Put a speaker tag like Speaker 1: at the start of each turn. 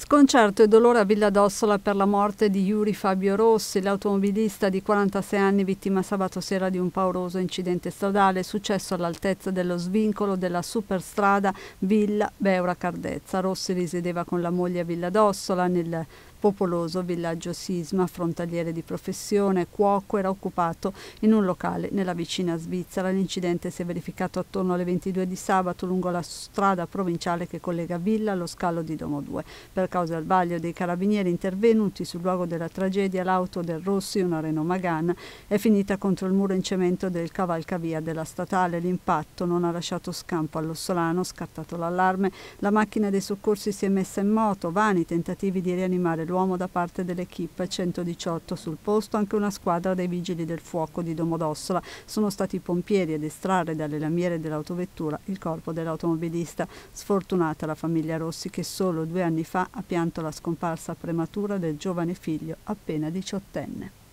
Speaker 1: Sconcerto e dolore a Villa d'Ossola per la morte di Yuri Fabio Rossi, l'automobilista di 46 anni vittima sabato sera di un pauroso incidente stradale successo all'altezza dello svincolo della superstrada Villa Beura Cardezza. Rossi risiedeva con la moglie a Villa d'Ossola nel popoloso villaggio sisma, frontaliere di professione, cuoco, era occupato in un locale nella vicina Svizzera. L'incidente si è verificato attorno alle 22 di sabato lungo la strada provinciale che collega Villa allo scalo di Domo 2. Per causa del vaglio dei carabinieri intervenuti sul luogo della tragedia, l'auto del Rossi, una Renault Magan, è finita contro il muro in cemento del cavalcavia della statale. L'impatto non ha lasciato scampo all'ossolano, scattato l'allarme. La macchina dei soccorsi si è messa in moto, vani tentativi di rianimare l'uomo da parte dell'equipe 118 sul posto, anche una squadra dei vigili del fuoco di Domodossola. Sono stati i pompieri ad estrarre dalle lamiere dell'autovettura il corpo dell'automobilista. Sfortunata la famiglia Rossi che solo due anni fa ha pianto la scomparsa prematura del giovane figlio appena diciottenne.